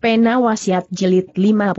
Pena Wasiat Jilid 58.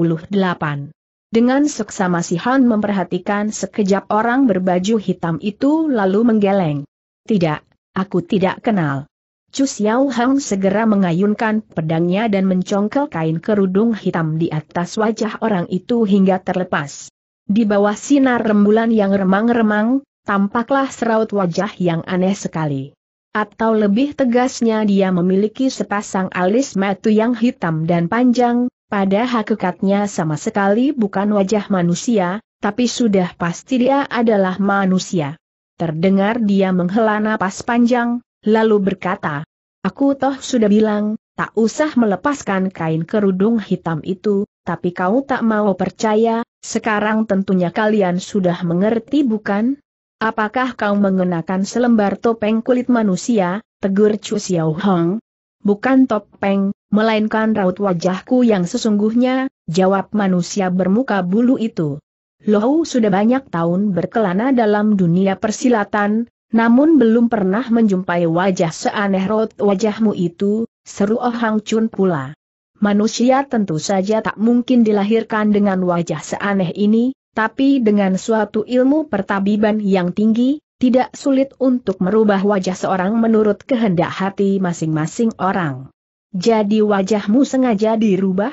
Dengan seksama si Han memperhatikan sekejap orang berbaju hitam itu lalu menggeleng. Tidak, aku tidak kenal. Chu Xiao Hang segera mengayunkan pedangnya dan mencongkel kain kerudung hitam di atas wajah orang itu hingga terlepas. Di bawah sinar rembulan yang remang-remang, tampaklah seraut wajah yang aneh sekali. Atau lebih tegasnya dia memiliki sepasang alis mata yang hitam dan panjang, pada hakikatnya sama sekali bukan wajah manusia, tapi sudah pasti dia adalah manusia. Terdengar dia menghela napas panjang, lalu berkata, Aku toh sudah bilang, tak usah melepaskan kain kerudung hitam itu, tapi kau tak mau percaya, sekarang tentunya kalian sudah mengerti bukan? Apakah kau mengenakan selembar topeng kulit manusia, tegur Chu Xiao Hong? Bukan topeng, melainkan raut wajahku yang sesungguhnya, jawab manusia bermuka bulu itu. Lohu sudah banyak tahun berkelana dalam dunia persilatan, namun belum pernah menjumpai wajah seaneh raut wajahmu itu, seru Oh Chun pula. Manusia tentu saja tak mungkin dilahirkan dengan wajah seaneh ini, tapi dengan suatu ilmu pertabiban yang tinggi, tidak sulit untuk merubah wajah seorang menurut kehendak hati masing-masing orang. Jadi wajahmu sengaja dirubah?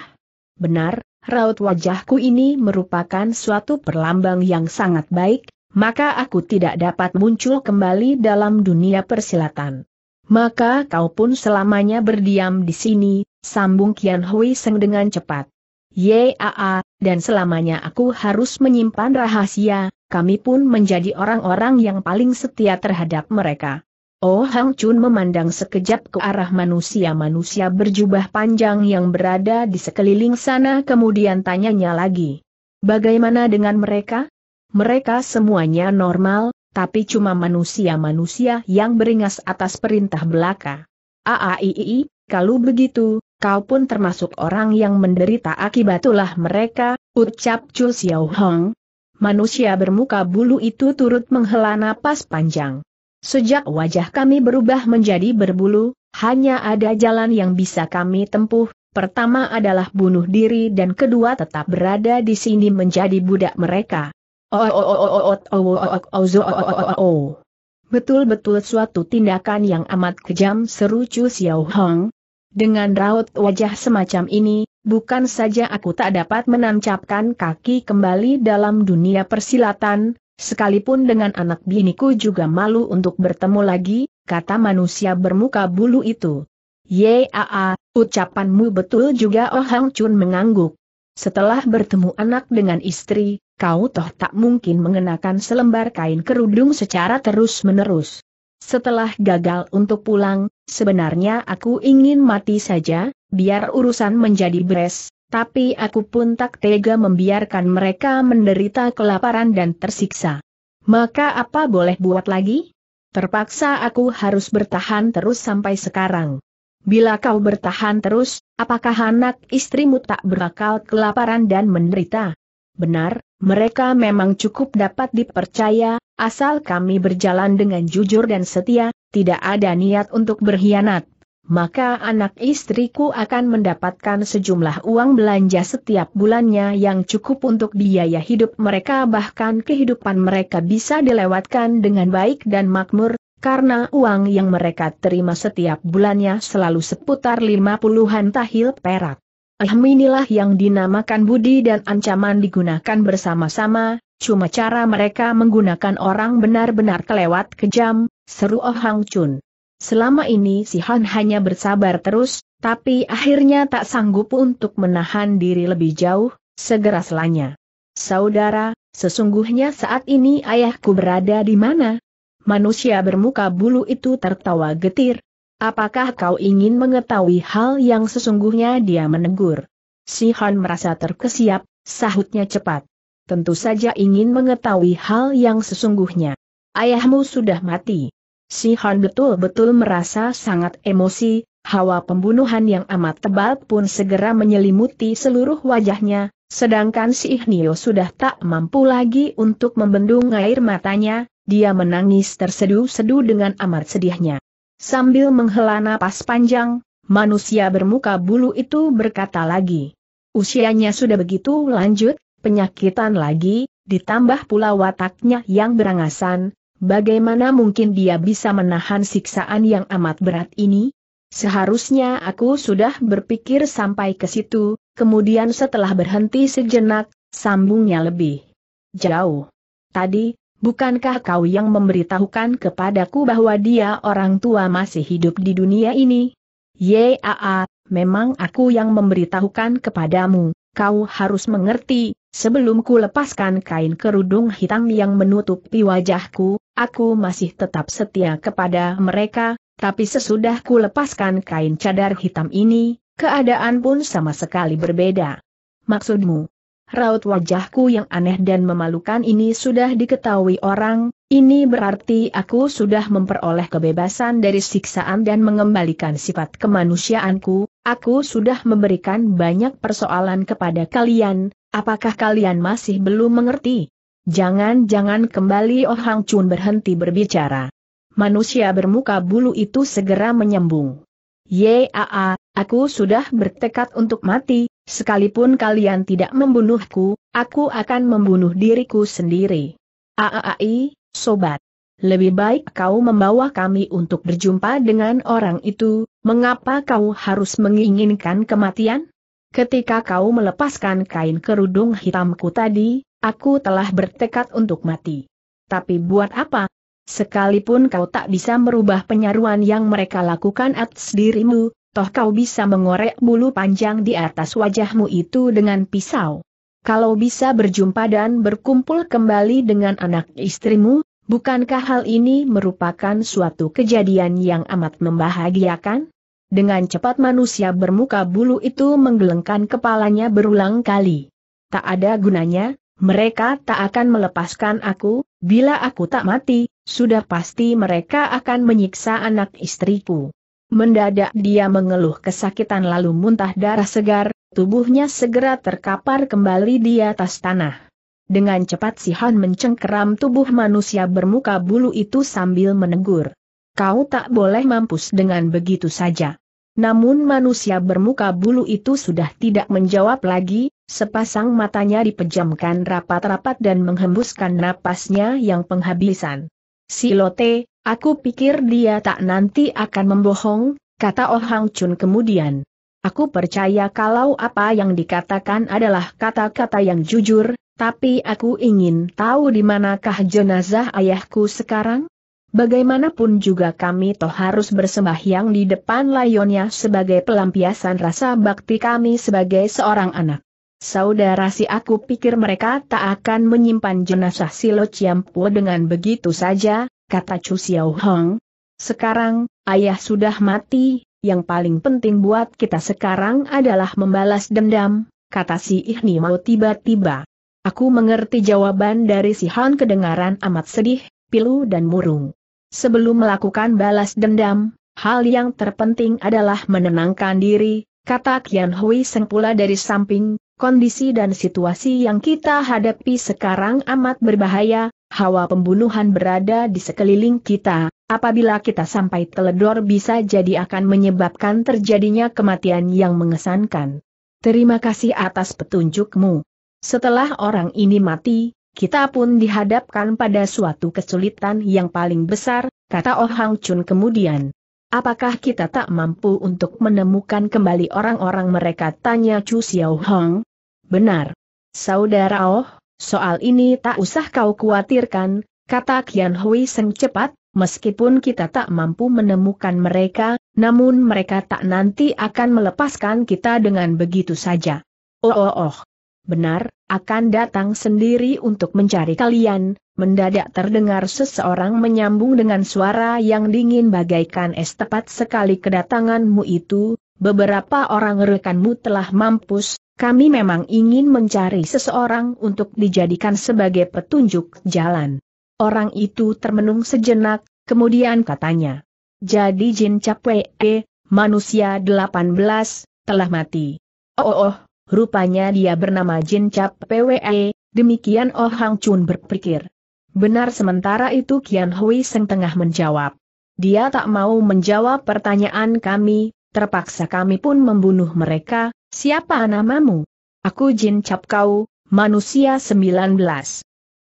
Benar, raut wajahku ini merupakan suatu perlambang yang sangat baik, maka aku tidak dapat muncul kembali dalam dunia persilatan. Maka kau pun selamanya berdiam di sini, sambung Kian Hui Seng dengan cepat. YAA, dan selamanya aku harus menyimpan rahasia, kami pun menjadi orang-orang yang paling setia terhadap mereka. Oh Hang Chun memandang sekejap ke arah manusia-manusia berjubah panjang yang berada di sekeliling sana kemudian tanyanya lagi. Bagaimana dengan mereka? Mereka semuanya normal, tapi cuma manusia-manusia yang beringas atas perintah belaka. Aaii, kalau begitu, kau pun termasuk orang yang menderita akibat ulah mereka, ucap Chu Xiao Hong. Manusia bermuka bulu itu turut menghela napas panjang. Sejak wajah kami berubah menjadi berbulu, hanya ada jalan yang bisa kami tempuh, pertama adalah bunuh diri dan kedua tetap berada di sini menjadi budak mereka. Betul-betul suatu tindakan yang amat kejam seru Chu Xiao Hong, dengan raut wajah semacam ini, bukan saja aku tak dapat menancapkan kaki kembali dalam dunia persilatan, sekalipun dengan anak biniku juga malu untuk bertemu lagi, kata manusia bermuka bulu itu. Yaa, ucapanmu betul juga Oh Hang Chun mengangguk. Setelah bertemu anak dengan istri, kau toh tak mungkin mengenakan selembar kain kerudung secara terus-menerus. Setelah gagal untuk pulang, sebenarnya aku ingin mati saja, biar urusan menjadi beres, tapi aku pun tak tega membiarkan mereka menderita kelaparan dan tersiksa. Maka apa boleh buat lagi? Terpaksa aku harus bertahan terus sampai sekarang. Bila kau bertahan terus, apakah anak istrimu tak berakal kelaparan dan menderita? Benar, mereka memang cukup dapat dipercaya, asal kami berjalan dengan jujur dan setia, tidak ada niat untuk berkhianat. Maka anak istriku akan mendapatkan sejumlah uang belanja setiap bulannya yang cukup untuk biaya hidup mereka bahkan kehidupan mereka bisa dilewatkan dengan baik dan makmur, karena uang yang mereka terima setiap bulannya selalu seputar lima puluhan tahil perak. Alhamdulillah inilah yang dinamakan budi dan ancaman digunakan bersama-sama, cuma cara mereka menggunakan orang benar-benar kelewat kejam, seru Oh Hang Chun. Selama ini si Han hanya bersabar terus, tapi akhirnya tak sanggup untuk menahan diri lebih jauh, segera selanya. Saudara, sesungguhnya saat ini ayahku berada di mana? Manusia bermuka bulu itu tertawa getir, Apakah kau ingin mengetahui hal yang sesungguhnya dia menegur? Si Han merasa terkesiap, sahutnya cepat. Tentu saja ingin mengetahui hal yang sesungguhnya. Ayahmu sudah mati. Si Han betul-betul merasa sangat emosi, hawa pembunuhan yang amat tebal pun segera menyelimuti seluruh wajahnya, sedangkan si Ihnio sudah tak mampu lagi untuk membendung air matanya, dia menangis terseduh-seduh dengan amat sedihnya. Sambil menghela napas panjang, manusia bermuka bulu itu berkata lagi. Usianya sudah begitu lanjut, penyakitan lagi, ditambah pula wataknya yang berangasan, bagaimana mungkin dia bisa menahan siksaan yang amat berat ini? Seharusnya aku sudah berpikir sampai ke situ, kemudian setelah berhenti sejenak, sambungnya lebih jauh. Tadi, Bukankah kau yang memberitahukan kepadaku bahwa dia orang tua masih hidup di dunia ini? Yaa, memang aku yang memberitahukan kepadamu, kau harus mengerti, sebelum ku lepaskan kain kerudung hitam yang menutupi wajahku, aku masih tetap setia kepada mereka, tapi sesudah ku lepaskan kain cadar hitam ini, keadaan pun sama sekali berbeda. Maksudmu, raut wajahku yang aneh dan memalukan ini sudah diketahui orang, ini berarti aku sudah memperoleh kebebasan dari siksaan dan mengembalikan sifat kemanusiaanku, aku sudah memberikan banyak persoalan kepada kalian, apakah kalian masih belum mengerti? Jangan-jangan kembali Oh Hang Chun berhenti berbicara. Manusia bermuka bulu itu segera menyembung. Yaa, aku sudah bertekad untuk mati, Sekalipun kalian tidak membunuhku, aku akan membunuh diriku sendiri. Aai, sobat. Lebih baik kau membawa kami untuk berjumpa dengan orang itu, mengapa kau harus menginginkan kematian? Ketika kau melepaskan kain kerudung hitamku tadi, aku telah bertekad untuk mati. Tapi buat apa? Sekalipun kau tak bisa merubah penyaruan yang mereka lakukan atas dirimu, toh kau bisa mengorek bulu panjang di atas wajahmu itu dengan pisau. Kalau bisa berjumpa dan berkumpul kembali dengan anak istrimu, bukankah hal ini merupakan suatu kejadian yang amat membahagiakan? Dengan cepat manusia bermuka bulu itu menggelengkan kepalanya berulang kali. Tak ada gunanya, mereka tak akan melepaskan aku, bila aku tak mati, sudah pasti mereka akan menyiksa anak istriku. Mendadak dia mengeluh kesakitan lalu muntah darah segar, tubuhnya segera terkapar kembali di atas tanah. Dengan cepat si Han mencengkeram tubuh manusia bermuka bulu itu sambil menegur. Kau tak boleh mampus dengan begitu saja. Namun manusia bermuka bulu itu sudah tidak menjawab lagi, sepasang matanya dipejamkan rapat-rapat dan menghembuskan napasnya yang penghabisan. Si Lote, aku pikir dia tak nanti akan membohong, kata Oh Hang Chun kemudian. Aku percaya kalau apa yang dikatakan adalah kata-kata yang jujur, tapi aku ingin tahu di manakah jenazah ayahku sekarang? Bagaimanapun juga kami toh harus bersembahyang di depan layonnya sebagai pelampiasan rasa bakti kami sebagai seorang anak. Saudara si aku pikir mereka tak akan menyimpan jenazah Silo Ciampu dengan begitu saja, kata Chu Xiao Hong. Sekarang, ayah sudah mati, yang paling penting buat kita sekarang adalah membalas dendam, kata si Ihni mau tiba-tiba. Aku mengerti jawaban dari si Han kedengaran amat sedih, pilu dan murung. Sebelum melakukan balas dendam, hal yang terpenting adalah menenangkan diri, kata Kian Hui Seng pula dari samping, kondisi dan situasi yang kita hadapi sekarang amat berbahaya, hawa pembunuhan berada di sekeliling kita, apabila kita sampai teledor bisa jadi akan menyebabkan terjadinya kematian yang mengesankan. Terima kasih atas petunjukmu. Setelah orang ini mati, kita pun dihadapkan pada suatu kesulitan yang paling besar, kata Oh Hang Chun kemudian. Apakah kita tak mampu untuk menemukan kembali orang-orang mereka? Tanya Chu Xiao Hong. Benar. Saudara Oh, soal ini tak usah kau khawatirkan, kata Kian Hui Seng cepat, meskipun kita tak mampu menemukan mereka, namun mereka tak nanti akan melepaskan kita dengan begitu saja. Oh oh oh. Benar, akan datang sendiri untuk mencari kalian, mendadak terdengar seseorang menyambung dengan suara yang dingin bagaikan es tepat sekali kedatanganmu itu, beberapa orang rekanmu telah mampus, kami memang ingin mencari seseorang untuk dijadikan sebagai petunjuk jalan. Orang itu termenung sejenak, kemudian katanya. Jadi Jin Capwe, eh, manusia 18, telah mati. Oh, oh, oh, rupanya dia bernama Jin Capwe, eh, demikian Oh Hang Chun berpikir. Benar sementara itu Kian Hui Seng tengah menjawab. Dia tak mau menjawab pertanyaan kami, terpaksa kami pun membunuh mereka, Siapa namamu? Aku Jin Cap Kau, manusia 19.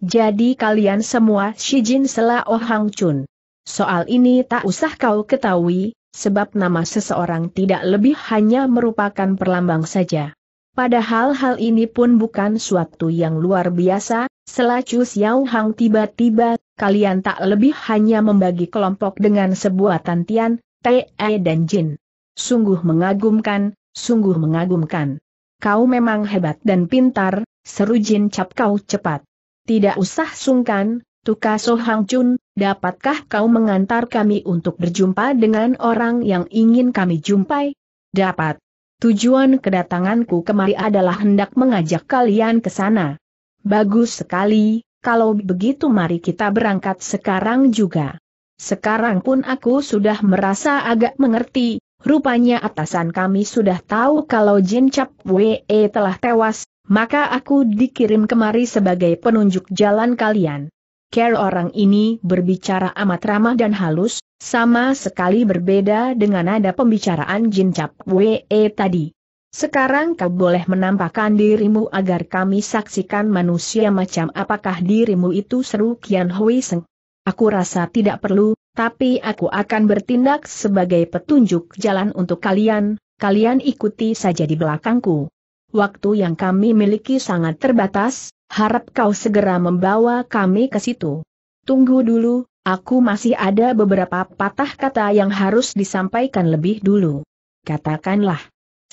Jadi kalian semua Shi Jin Sela Oh Hang Chun. Soal ini tak usah kau ketahui, sebab nama seseorang tidak lebih hanya merupakan perlambang saja. Padahal hal ini pun bukan suatu yang luar biasa, selacu Xiao Hang tiba-tiba, kalian tak lebih hanya membagi kelompok dengan sebuah tantian, TE dan Jin. Sungguh mengagumkan, Sungguh mengagumkan. Kau memang hebat dan pintar, seru Jin Cap kau cepat. Tidak usah sungkan, Tuka So Hang Chun, dapatkah kau mengantar kami untuk berjumpa dengan orang yang ingin kami jumpai? Dapat. Tujuan kedatanganku kemari adalah hendak mengajak kalian ke sana. Bagus sekali, kalau begitu mari kita berangkat sekarang juga. Sekarang pun aku sudah merasa agak mengerti, Rupanya atasan kami sudah tahu kalau Jin Cap Wee telah tewas, maka aku dikirim kemari sebagai penunjuk jalan kalian. Care orang ini berbicara amat ramah dan halus, sama sekali berbeda dengan nada pembicaraan Jin Cap Wee tadi. Sekarang kau boleh menampakkan dirimu agar kami saksikan manusia macam apakah dirimu itu seru Kian Hui Seng. Aku rasa tidak perlu, tapi aku akan bertindak sebagai petunjuk jalan untuk kalian, kalian ikuti saja di belakangku. Waktu yang kami miliki sangat terbatas, harap kau segera membawa kami ke situ. Tunggu dulu, aku masih ada beberapa patah kata yang harus disampaikan lebih dulu. Katakanlah,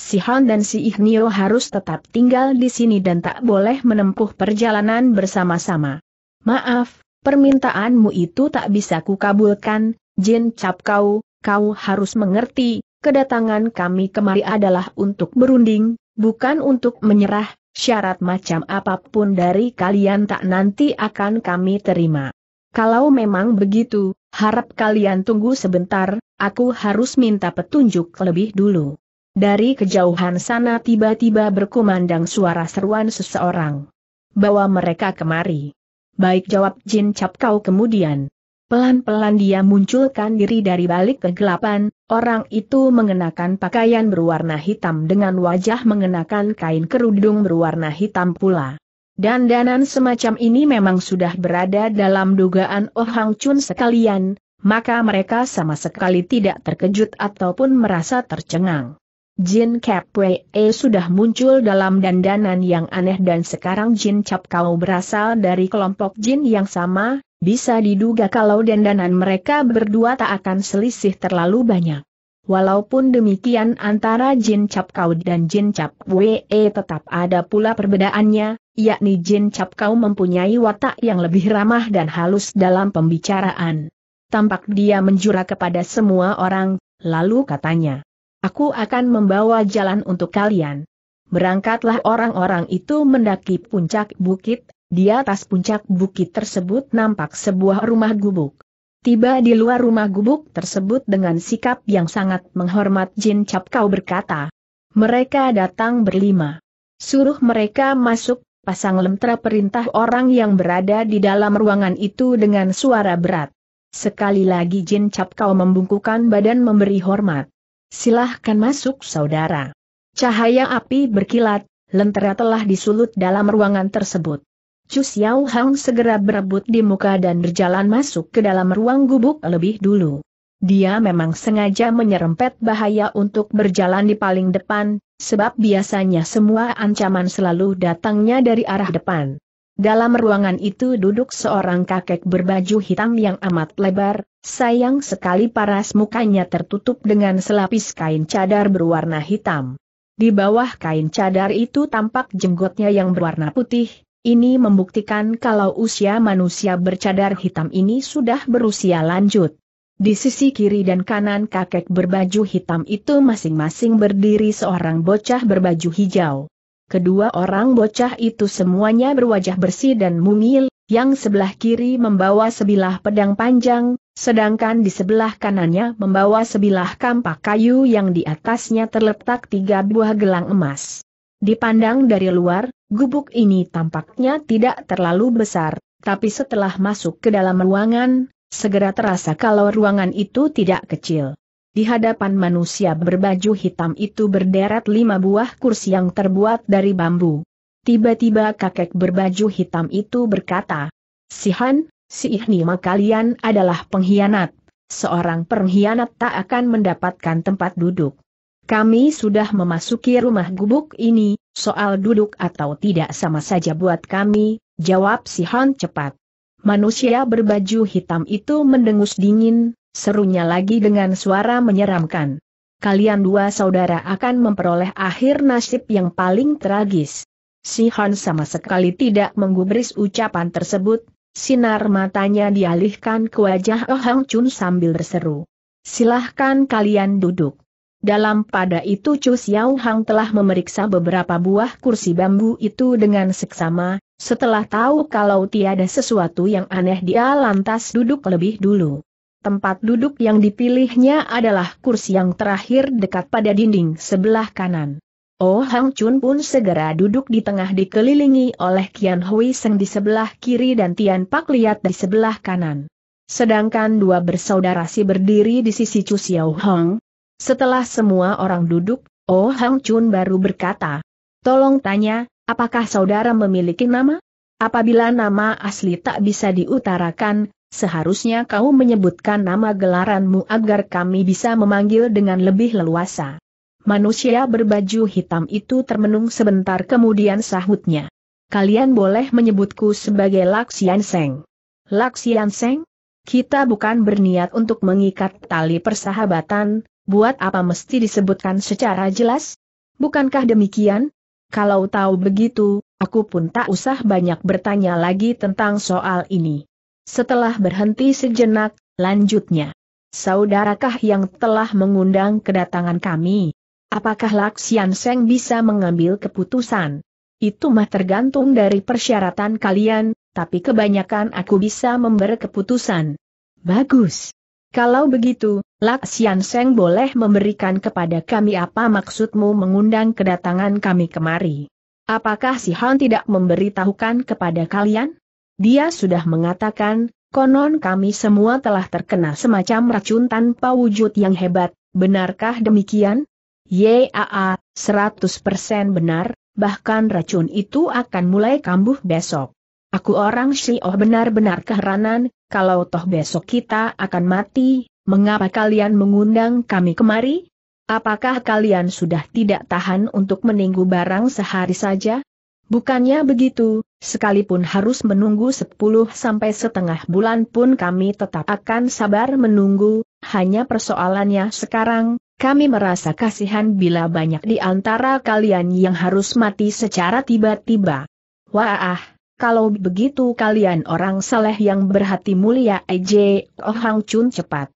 si Han dan si Ihnio harus tetap tinggal di sini dan tak boleh menempuh perjalanan bersama-sama. Maaf, permintaanmu itu tak bisa kukabulkan, Jin Cap kau, kau harus mengerti, kedatangan kami kemari adalah untuk berunding, bukan untuk menyerah, syarat macam apapun dari kalian tak nanti akan kami terima. Kalau memang begitu, harap kalian tunggu sebentar, aku harus minta petunjuk lebih dulu. Dari kejauhan sana tiba-tiba berkumandang suara seruan seseorang. Bawa mereka kemari. Baik jawab Jin Cap kau kemudian. Pelan-pelan dia munculkan diri dari balik kegelapan, orang itu mengenakan pakaian berwarna hitam dengan wajah mengenakan kain kerudung berwarna hitam pula. Dandanan semacam ini memang sudah berada dalam dugaan Oh Hang Chun sekalian, maka mereka sama sekali tidak terkejut ataupun merasa tercengang. Jin Wee eh, sudah muncul dalam dandanan yang aneh dan sekarang Jin Cap Kau berasal dari kelompok Jin yang sama, bisa diduga kalau dandanan mereka berdua tak akan selisih terlalu banyak. Walaupun demikian antara Jin Cap Kau dan Jin Cap Wee eh, tetap ada pula perbedaannya, yakni Jin Cap Kau mempunyai watak yang lebih ramah dan halus dalam pembicaraan. Tampak dia menjura kepada semua orang, lalu katanya. Aku akan membawa jalan untuk kalian. Berangkatlah orang-orang itu mendaki puncak bukit, di atas puncak bukit tersebut nampak sebuah rumah gubuk. Tiba di luar rumah gubuk tersebut dengan sikap yang sangat menghormat Jin Cap Kau berkata. Mereka datang berlima. Suruh mereka masuk, pasang lemtra perintah orang yang berada di dalam ruangan itu dengan suara berat. Sekali lagi Jin Cap Kau membungkukan badan memberi hormat. Silahkan masuk saudara. Cahaya api berkilat, lentera telah disulut dalam ruangan tersebut. Chu Xiao Hang segera berebut di muka dan berjalan masuk ke dalam ruang gubuk lebih dulu. Dia memang sengaja menyerempet bahaya untuk berjalan di paling depan, sebab biasanya semua ancaman selalu datangnya dari arah depan. Dalam ruangan itu duduk seorang kakek berbaju hitam yang amat lebar, Sayang sekali paras mukanya tertutup dengan selapis kain cadar berwarna hitam. Di bawah kain cadar itu tampak jenggotnya yang berwarna putih, ini membuktikan kalau usia manusia bercadar hitam ini sudah berusia lanjut. Di sisi kiri dan kanan kakek berbaju hitam itu masing-masing berdiri seorang bocah berbaju hijau. Kedua orang bocah itu semuanya berwajah bersih dan mungil, yang sebelah kiri membawa sebilah pedang panjang, Sedangkan di sebelah kanannya membawa sebilah kampak kayu yang di atasnya terletak tiga buah gelang emas. Dipandang dari luar, gubuk ini tampaknya tidak terlalu besar, tapi setelah masuk ke dalam ruangan, segera terasa kalau ruangan itu tidak kecil. Di hadapan manusia berbaju hitam itu berderet lima buah kursi yang terbuat dari bambu. Tiba-tiba kakek berbaju hitam itu berkata, Sihan, si Ihnima kalian adalah pengkhianat. Seorang pengkhianat tak akan mendapatkan tempat duduk. Kami sudah memasuki rumah gubuk ini, soal duduk atau tidak sama saja buat kami, jawab si Han cepat. Manusia berbaju hitam itu mendengus dingin, serunya lagi dengan suara menyeramkan. Kalian dua saudara akan memperoleh akhir nasib yang paling tragis. Si Han sama sekali tidak menggubris ucapan tersebut, Sinar matanya dialihkan ke wajah Ohang Chun sambil berseru. Silahkan kalian duduk. Dalam pada itu Chu Xiao Hang telah memeriksa beberapa buah kursi bambu itu dengan seksama, setelah tahu kalau tiada sesuatu yang aneh dia lantas duduk lebih dulu. Tempat duduk yang dipilihnya adalah kursi yang terakhir dekat pada dinding sebelah kanan. Oh Hang Chun pun segera duduk di tengah dikelilingi oleh Kian Hui Seng di sebelah kiri dan Tian Pak Liat di sebelah kanan. Sedangkan dua bersaudara si berdiri di sisi Chu Xiao Hong. Setelah semua orang duduk, Oh Hang Chun baru berkata, Tolong tanya, apakah saudara memiliki nama? Apabila nama asli tak bisa diutarakan, seharusnya kau menyebutkan nama gelaranmu agar kami bisa memanggil dengan lebih leluasa. Manusia berbaju hitam itu termenung sebentar kemudian sahutnya. Kalian boleh menyebutku sebagai Laksian Seng. Laksian Seng? Kita bukan berniat untuk mengikat tali persahabatan, buat apa mesti disebutkan secara jelas? Bukankah demikian? Kalau tahu begitu, aku pun tak usah banyak bertanya lagi tentang soal ini. Setelah berhenti sejenak, lanjutnya. Saudarakah yang telah mengundang kedatangan kami? Apakah Laksian Seng bisa mengambil keputusan? Itu mah tergantung dari persyaratan kalian, tapi kebanyakan aku bisa memberi keputusan. Bagus. Kalau begitu, Laksian Seng boleh memberikan kepada kami apa maksudmu mengundang kedatangan kami kemari. Apakah si Han tidak memberitahukan kepada kalian? Dia sudah mengatakan, konon kami semua telah terkena semacam racun tanpa wujud yang hebat, benarkah demikian? Yaa, 100% benar, bahkan racun itu akan mulai kambuh besok. Aku orang Syioh benar-benar keheranan, kalau toh besok kita akan mati, mengapa kalian mengundang kami kemari? Apakah kalian sudah tidak tahan untuk menunggu barang sehari saja? Bukannya begitu, sekalipun harus menunggu 10 sampai setengah bulan pun kami tetap akan sabar menunggu, hanya persoalannya sekarang, kami merasa kasihan bila banyak di antara kalian yang harus mati secara tiba-tiba. Wah, kalau begitu kalian orang saleh yang berhati mulia Ej, Oh Hang Chun cepat.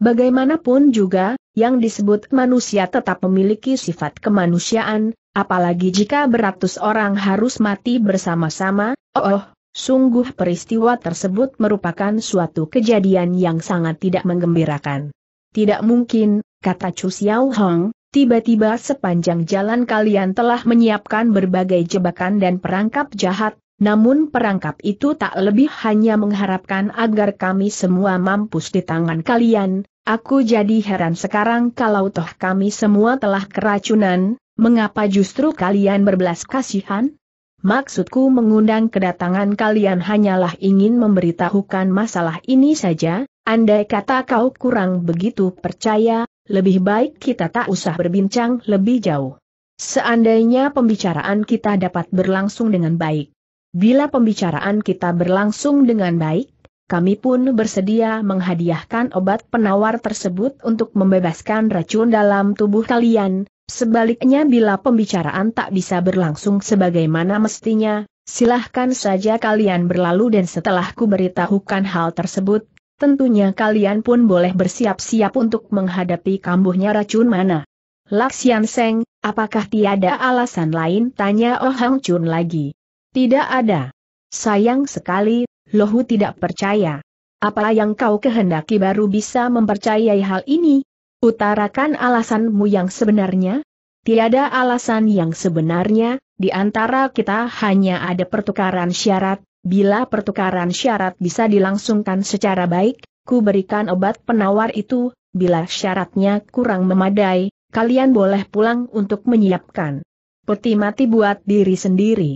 Bagaimanapun juga, yang disebut manusia tetap memiliki sifat kemanusiaan, apalagi jika beratus orang harus mati bersama-sama, oh, oh, sungguh peristiwa tersebut merupakan suatu kejadian yang sangat tidak menggembirakan. Tidak mungkin, kata Chu Xiao Hong, tiba-tiba sepanjang jalan kalian telah menyiapkan berbagai jebakan dan perangkap jahat, namun perangkap itu tak lebih hanya mengharapkan agar kami semua mampus di tangan kalian, aku jadi heran sekarang kalau toh kami semua telah keracunan, mengapa justru kalian berbelas kasihan? Maksudku mengundang kedatangan kalian hanyalah ingin memberitahukan masalah ini saja, andai kata kau kurang begitu percaya, lebih baik kita tak usah berbincang lebih jauh. Seandainya pembicaraan kita dapat berlangsung dengan baik. Bila pembicaraan kita berlangsung dengan baik, kami pun bersedia menghadiahkan obat penawar tersebut untuk membebaskan racun dalam tubuh kalian. Sebaliknya bila pembicaraan tak bisa berlangsung sebagaimana mestinya, silahkan saja kalian berlalu dan setelah ku beritahukan hal tersebut, Tentunya kalian pun boleh bersiap-siap untuk menghadapi kambuhnya racun mana. Laksian Seng, apakah tiada alasan lain? Tanya Oh Hang Chun lagi. Tidak ada. Sayang sekali, Lohu tidak percaya. Apa yang kau kehendaki baru bisa mempercayai hal ini? Utarakan alasanmu yang sebenarnya? Tiada alasan yang sebenarnya, di antara kita hanya ada pertukaran syarat, bila pertukaran syarat bisa dilangsungkan secara baik, ku berikan obat penawar itu, bila syaratnya kurang memadai, kalian boleh pulang untuk menyiapkan peti mati buat diri sendiri.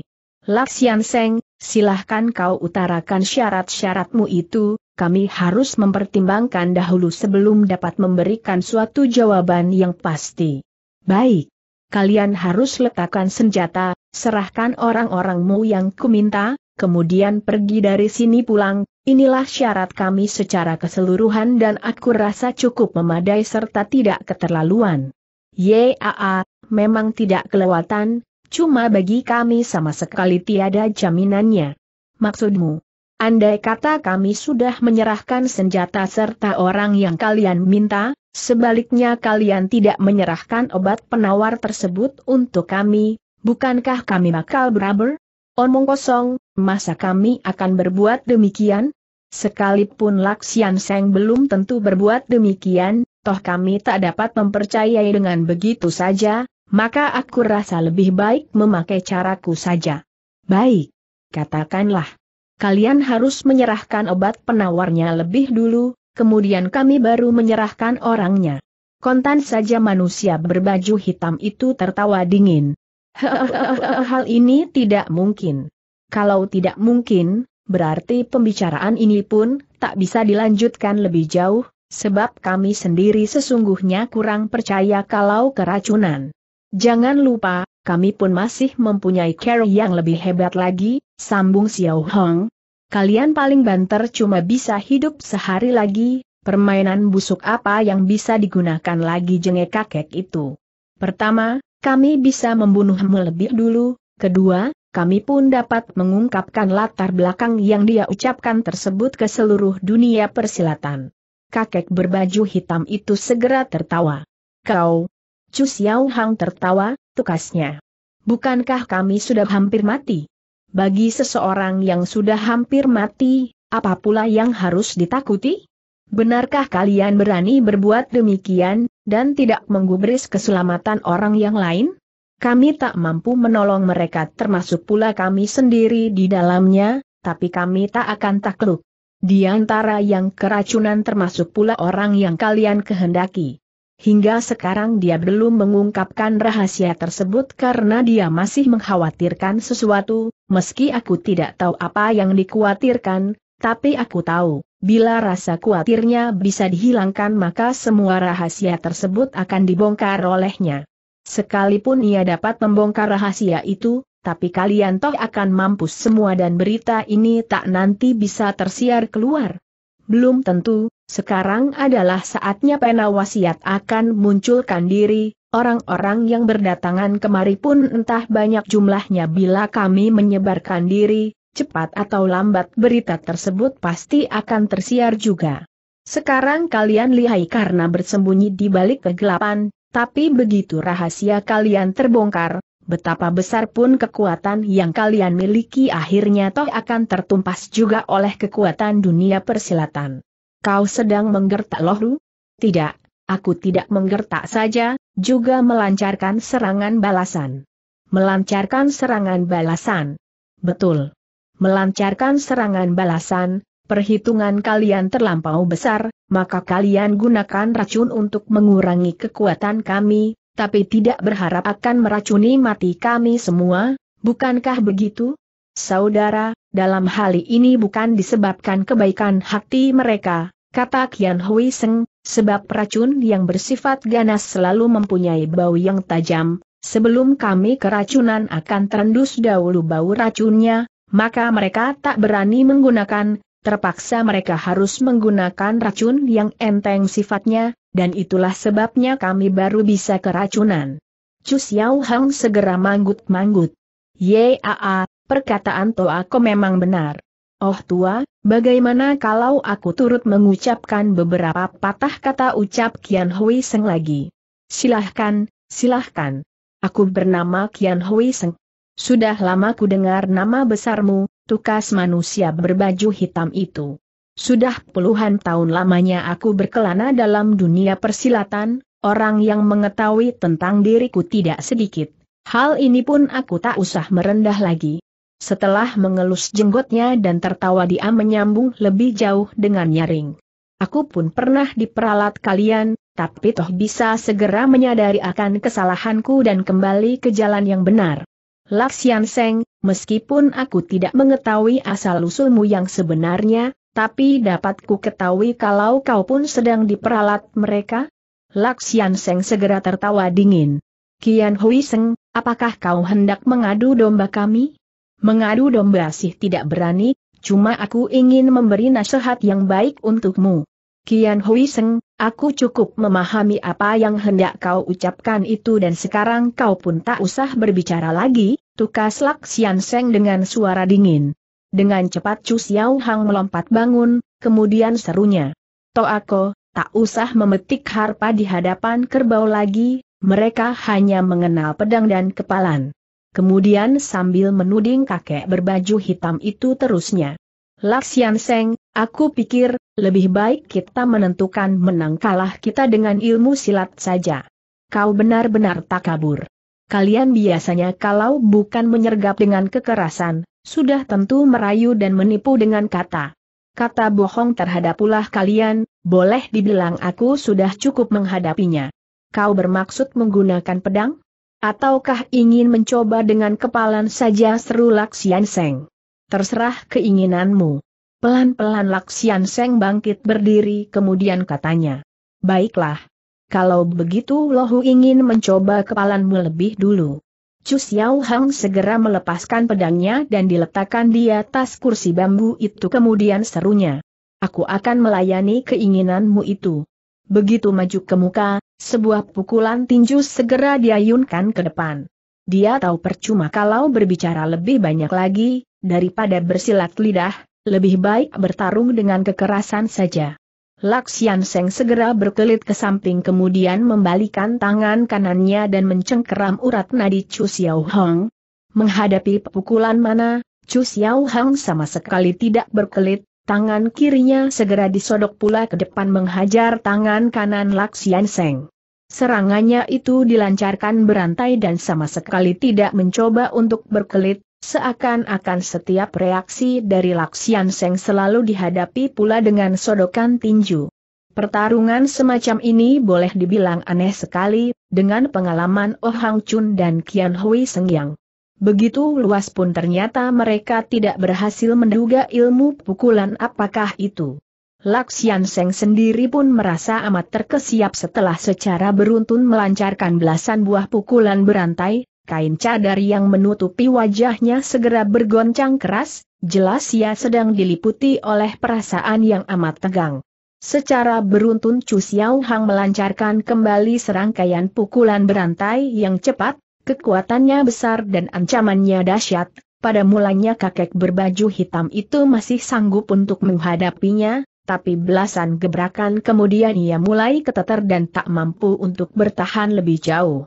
Laksian Seng, silahkan kau utarakan syarat-syaratmu itu, kami harus mempertimbangkan dahulu sebelum dapat memberikan suatu jawaban yang pasti. Baik. Kalian harus letakkan senjata, serahkan orang-orangmu yang kuminta, kemudian pergi dari sini pulang, inilah syarat kami secara keseluruhan dan aku rasa cukup memadai serta tidak keterlaluan. Yaa, memang tidak kelewatan, cuma bagi kami sama sekali tiada jaminannya. Maksudmu? Andai kata kami sudah menyerahkan senjata serta orang yang kalian minta, sebaliknya kalian tidak menyerahkan obat penawar tersebut untuk kami, bukankah kami bakal beraber? Omong kosong, masa kami akan berbuat demikian? Sekalipun Laksian Seng belum tentu berbuat demikian, toh kami tak dapat mempercayai dengan begitu saja, maka aku rasa lebih baik memakai caraku saja. Baik. Katakanlah. Kalian harus menyerahkan obat penawarnya lebih dulu, kemudian kami baru menyerahkan orangnya. Kontan saja manusia berbaju hitam itu tertawa dingin. Hal ini tidak mungkin. Kalau tidak mungkin, berarti pembicaraan ini pun tak bisa dilanjutkan lebih jauh, sebab kami sendiri sesungguhnya kurang percaya kalau keracunan. Jangan lupa, kami pun masih mempunyai care yang lebih hebat lagi, sambung Xiao Hong. Kalian paling banter cuma bisa hidup sehari lagi, permainan busuk apa yang bisa digunakan lagi jengek kakek itu. Pertama, kami bisa membunuhmu lebih dulu, kedua, kami pun dapat mengungkapkan latar belakang yang dia ucapkan tersebut ke seluruh dunia persilatan. Kakek berbaju hitam itu segera tertawa. Kau, Chu Xiao Hang tertawa, tukasnya. Bukankah kami sudah hampir mati? Bagi seseorang yang sudah hampir mati, apa pula yang harus ditakuti? Benarkah kalian berani berbuat demikian, dan tidak menggubris keselamatan orang yang lain? Kami tak mampu menolong mereka termasuk pula kami sendiri di dalamnya, tapi kami tak akan takluk. Di antara yang keracunan termasuk pula orang yang kalian kehendaki. Hingga sekarang dia belum mengungkapkan rahasia tersebut karena dia masih mengkhawatirkan sesuatu, meski aku tidak tahu apa yang dikhawatirkan, tapi aku tahu, bila rasa khawatirnya bisa dihilangkan maka semua rahasia tersebut akan dibongkar olehnya. Sekalipun ia dapat membongkar rahasia itu, tapi kalian toh akan mampus semua dan berita ini tak nanti bisa tersiar keluar. Belum tentu, sekarang adalah saatnya pena wasiat akan munculkan diri, orang-orang yang berdatangan kemari pun entah banyak jumlahnya bila kami menyebarkan diri, cepat atau lambat berita tersebut pasti akan tersiar juga. Sekarang kalian lihai karena bersembunyi di balik kegelapan, tapi begitu rahasia kalian terbongkar, betapa besar pun kekuatan yang kalian miliki akhirnya toh akan tertumpas juga oleh kekuatan dunia persilatan. Kau sedang menggertak lu? Tidak, aku tidak menggertak saja, juga melancarkan serangan balasan. Melancarkan serangan balasan. Betul melancarkan serangan balasan, perhitungan kalian terlampau besar, maka kalian gunakan racun untuk mengurangi kekuatan kami, tapi tidak berharap akan meracuni mati kami semua, bukankah begitu? Saudara, dalam hal ini bukan disebabkan kebaikan hati mereka, kata Kian Hui Seng, sebab racun yang bersifat ganas selalu mempunyai bau yang tajam, sebelum kami keracunan akan terendus dahulu bau racunnya, maka mereka tak berani menggunakan, terpaksa mereka harus menggunakan racun yang enteng sifatnya, dan itulah sebabnya kami baru bisa keracunan. Chu Xiao Hang segera manggut-manggut. Yaa, perkataan Toako memang benar. Oh tua, bagaimana kalau aku turut mengucapkan beberapa patah kata ucap Kian Hui Seng lagi? Silahkan, silahkan. Aku bernama Kian Hui Seng. Sudah lama ku dengar nama besarmu, tukas manusia berbaju hitam itu. Sudah puluhan tahun lamanya aku berkelana dalam dunia persilatan, orang yang mengetahui tentang diriku tidak sedikit. Hal ini pun aku tak usah merendah lagi. Setelah mengelus jenggotnya dan tertawa dia menyambung lebih jauh dengan nyaring. Aku pun pernah diperalat kalian, tapi toh bisa segera menyadari akan kesalahanku dan kembali ke jalan yang benar. Laksian Seng, meskipun aku tidak mengetahui asal-usulmu yang sebenarnya, tapi dapat ku ketahui kalau kau pun sedang diperalat mereka? Laksian Seng segera tertawa dingin. Kian Hui Seng, apakah kau hendak mengadu domba kami? Mengadu domba sih tidak berani, cuma aku ingin memberi nasihat yang baik untukmu. Kian Hui Seng, Aku cukup memahami apa yang hendak kau ucapkan itu dan sekarang kau pun tak usah berbicara lagi, tukas Lak Sian Seng dengan suara dingin. Dengan cepat Chu Xiao Hang melompat bangun, kemudian serunya. aku, tak usah memetik harpa di hadapan kerbau lagi, mereka hanya mengenal pedang dan kepalan. Kemudian sambil menuding kakek berbaju hitam itu terusnya. Laksian Seng, aku pikir, lebih baik kita menentukan menang kalah kita dengan ilmu silat saja. Kau benar-benar tak kabur. Kalian biasanya kalau bukan menyergap dengan kekerasan, sudah tentu merayu dan menipu dengan kata. Kata bohong terhadap ulah kalian, boleh dibilang aku sudah cukup menghadapinya. Kau bermaksud menggunakan pedang? Ataukah ingin mencoba dengan kepalan saja seru Laksian Seng? Terserah keinginanmu. Pelan-pelan Laksian Seng bangkit berdiri kemudian katanya. Baiklah. Kalau begitu Lohu ingin mencoba kepalanmu lebih dulu. Chu Xiao Hang segera melepaskan pedangnya dan diletakkan di atas kursi bambu itu kemudian serunya. Aku akan melayani keinginanmu itu. Begitu maju ke muka, sebuah pukulan tinju segera diayunkan ke depan. Dia tahu percuma kalau berbicara lebih banyak lagi, daripada bersilat lidah, lebih baik bertarung dengan kekerasan saja. Laksian Seng segera berkelit ke samping kemudian membalikan tangan kanannya dan mencengkeram urat nadi Chu Xiao Hong. Menghadapi pukulan mana, Chu Xiao Hong sama sekali tidak berkelit, tangan kirinya segera disodok pula ke depan menghajar tangan kanan Laksian Seng. Serangannya itu dilancarkan berantai dan sama sekali tidak mencoba untuk berkelit, Seakan-akan setiap reaksi dari Laksian Seng selalu dihadapi pula dengan sodokan tinju. Pertarungan semacam ini boleh dibilang aneh sekali, dengan pengalaman Oh Hang Chun dan Kian Hui Sengyang. Begitu luas pun ternyata mereka tidak berhasil menduga ilmu pukulan apakah itu. Laksian Seng sendiri pun merasa amat terkesiap setelah secara beruntun melancarkan belasan buah pukulan berantai, Kain cadar yang menutupi wajahnya segera bergoncang keras, jelas ia sedang diliputi oleh perasaan yang amat tegang. Secara beruntun Chu Xiao Hang melancarkan kembali serangkaian pukulan berantai yang cepat, kekuatannya besar dan ancamannya dahsyat. Pada mulanya kakek berbaju hitam itu masih sanggup untuk menghadapinya, tapi belasan gebrakan kemudian ia mulai keteter dan tak mampu untuk bertahan lebih jauh.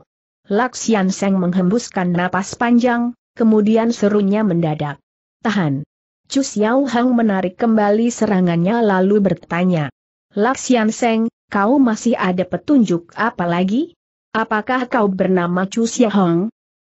Laksian Seng menghembuskan napas panjang, kemudian serunya mendadak. Tahan. Chu Xiao Hang menarik kembali serangannya lalu bertanya. Laksian Seng, kau masih ada petunjuk apa lagi? Apakah kau bernama Chu Xiao Hang?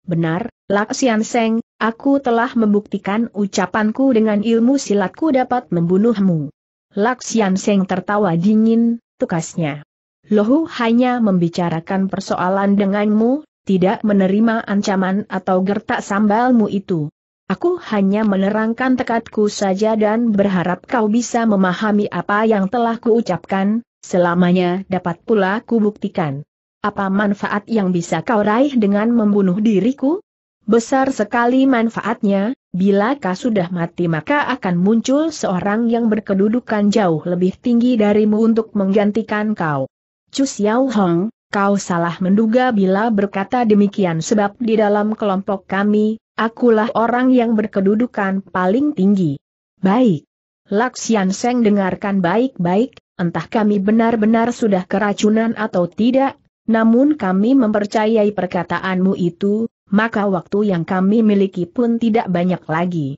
Benar, Laksian Seng, aku telah membuktikan ucapanku dengan ilmu silatku dapat membunuhmu. Laksian Seng tertawa dingin, tukasnya. Lohu hanya membicarakan persoalan denganmu, tidak menerima ancaman atau gertak sambalmu itu. Aku hanya menerangkan tekadku saja dan berharap kau bisa memahami apa yang telah kuucapkan, selamanya dapat pula kubuktikan. Apa manfaat yang bisa kau raih dengan membunuh diriku? Besar sekali manfaatnya, bila kau sudah mati maka akan muncul seorang yang berkedudukan jauh lebih tinggi darimu untuk menggantikan kau. Chu Xiao Hong, kau salah menduga bila berkata demikian sebab di dalam kelompok kami, akulah orang yang berkedudukan paling tinggi. Baik. Laksian Seng dengarkan baik-baik, entah kami benar-benar sudah keracunan atau tidak, namun kami mempercayai perkataanmu itu, maka waktu yang kami miliki pun tidak banyak lagi.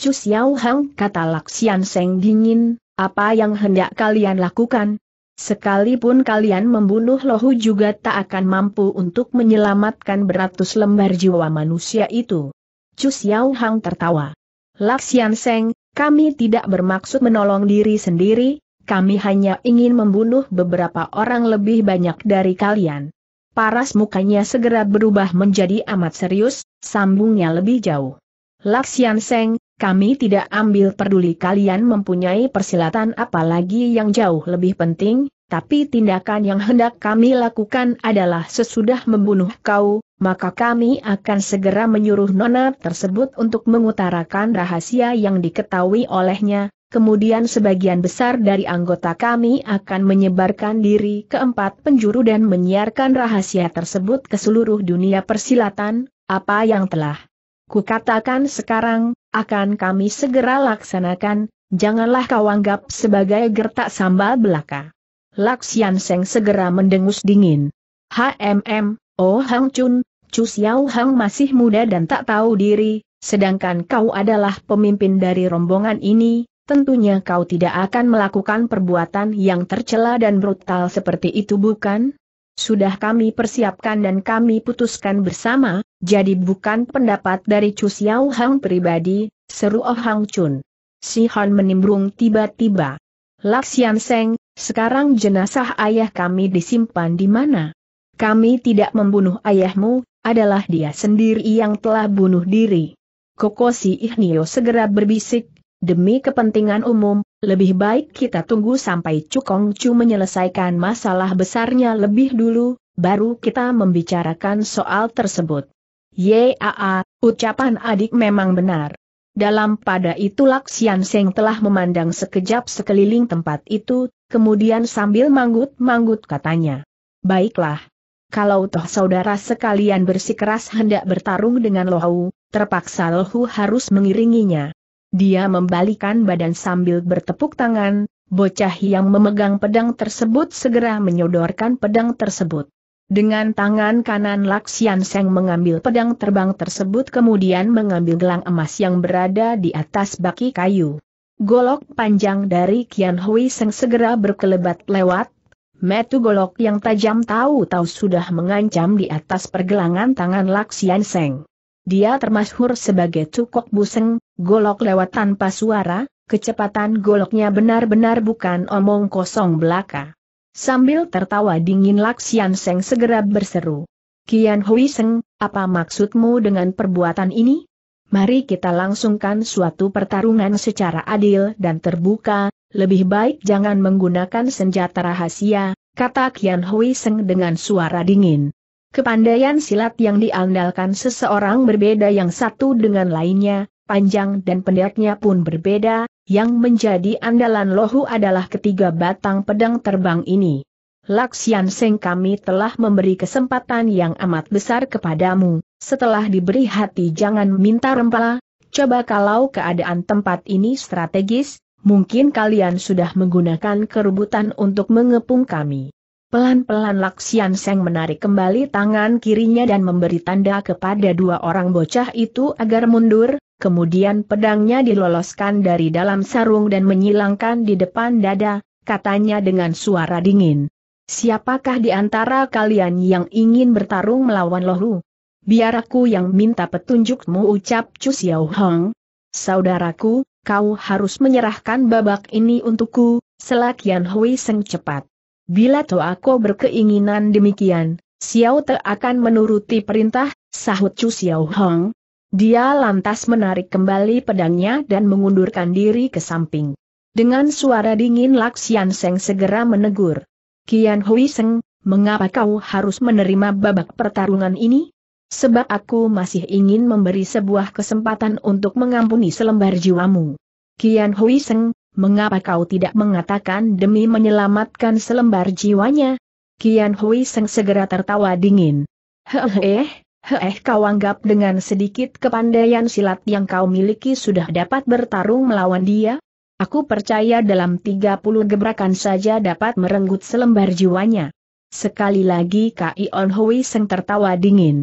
Chu Xiao Hong kata Laksian Seng dingin, apa yang hendak kalian lakukan? Sekalipun kalian membunuh Lohu juga tak akan mampu untuk menyelamatkan beratus lembar jiwa manusia itu. Chu Xiao Hang tertawa. Laksian Seng, kami tidak bermaksud menolong diri sendiri, kami hanya ingin membunuh beberapa orang lebih banyak dari kalian. Paras mukanya segera berubah menjadi amat serius, sambungnya lebih jauh. Laksian Seng, kami tidak ambil peduli kalian mempunyai persilatan apalagi yang jauh lebih penting, tapi tindakan yang hendak kami lakukan adalah sesudah membunuh kau, maka kami akan segera menyuruh nona tersebut untuk mengutarakan rahasia yang diketahui olehnya, kemudian sebagian besar dari anggota kami akan menyebarkan diri ke empat penjuru dan menyiarkan rahasia tersebut ke seluruh dunia persilatan, apa yang telah Kukatakan sekarang, akan kami segera laksanakan, janganlah kau anggap sebagai gertak sambal belaka. Laksian Seng segera mendengus dingin. HMM, Oh Hang Chun, Chu Xiao Hang masih muda dan tak tahu diri, sedangkan kau adalah pemimpin dari rombongan ini, tentunya kau tidak akan melakukan perbuatan yang tercela dan brutal seperti itu bukan? Sudah kami persiapkan dan kami putuskan bersama, jadi bukan pendapat dari Chu Xiao Hang pribadi, seru Oh Hang Chun. Si Han menimbrung tiba-tiba. Laksian Seng, sekarang jenazah ayah kami disimpan di mana? Kami tidak membunuh ayahmu, adalah dia sendiri yang telah bunuh diri. Koko si Ihnio segera berbisik, demi kepentingan umum, lebih baik kita tunggu sampai Cukong Chu menyelesaikan masalah besarnya lebih dulu, baru kita membicarakan soal tersebut. Yaa, ucapan adik memang benar. Dalam pada itu Laksian Seng telah memandang sekejap sekeliling tempat itu, kemudian sambil manggut-manggut katanya. Baiklah. Kalau toh saudara sekalian bersikeras hendak bertarung dengan Lohau, terpaksa Lohu harus mengiringinya. Dia membalikan badan sambil bertepuk tangan, bocah yang memegang pedang tersebut segera menyodorkan pedang tersebut. Dengan tangan kanan Laksian Seng mengambil pedang terbang tersebut kemudian mengambil gelang emas yang berada di atas baki kayu. Golok panjang dari Kian Hui Seng segera berkelebat lewat. Metu golok yang tajam tahu-tahu sudah mengancam di atas pergelangan tangan Laksian Seng. Dia termasyhur sebagai cukok buseng, golok lewat tanpa suara, kecepatan goloknya benar-benar bukan omong kosong belaka. Sambil tertawa dingin Laksian Seng segera berseru. Kian Hui Seng, apa maksudmu dengan perbuatan ini? Mari kita langsungkan suatu pertarungan secara adil dan terbuka, lebih baik jangan menggunakan senjata rahasia, kata Kian Hui Seng dengan suara dingin. Kepandaian silat yang diandalkan seseorang berbeda yang satu dengan lainnya, panjang dan pendeknya pun berbeda, yang menjadi andalan lohu adalah ketiga batang pedang terbang ini. Laksian Seng kami telah memberi kesempatan yang amat besar kepadamu, setelah diberi hati jangan minta rempah, coba kalau keadaan tempat ini strategis, mungkin kalian sudah menggunakan kerubutan untuk mengepung kami. Pelan-pelan Laksian Seng menarik kembali tangan kirinya dan memberi tanda kepada dua orang bocah itu agar mundur, kemudian pedangnya diloloskan dari dalam sarung dan menyilangkan di depan dada, katanya dengan suara dingin. Siapakah di antara kalian yang ingin bertarung melawan Lohu? Biar aku yang minta petunjukmu ucap Chu Xiao Hong. Saudaraku, kau harus menyerahkan babak ini untukku, selakian Hui Seng cepat. Bila Toako berkeinginan demikian, Xiao Te akan menuruti perintah, sahut Chu Xiao Hong. Dia lantas menarik kembali pedangnya dan mengundurkan diri ke samping. Dengan suara dingin Laksian Seng segera menegur. Kian Hui Seng, mengapa kau harus menerima babak pertarungan ini? Sebab aku masih ingin memberi sebuah kesempatan untuk mengampuni selembar jiwamu. Kian Hui Seng, mengapa kau tidak mengatakan demi menyelamatkan selembar jiwanya? Kian Hui Seng segera tertawa dingin. Heeh, heeh kau anggap dengan sedikit kepandaian silat yang kau miliki sudah dapat bertarung melawan dia? Aku percaya dalam 30 gebrakan saja dapat merenggut selembar jiwanya. Sekali lagi Kian Hui Seng tertawa dingin.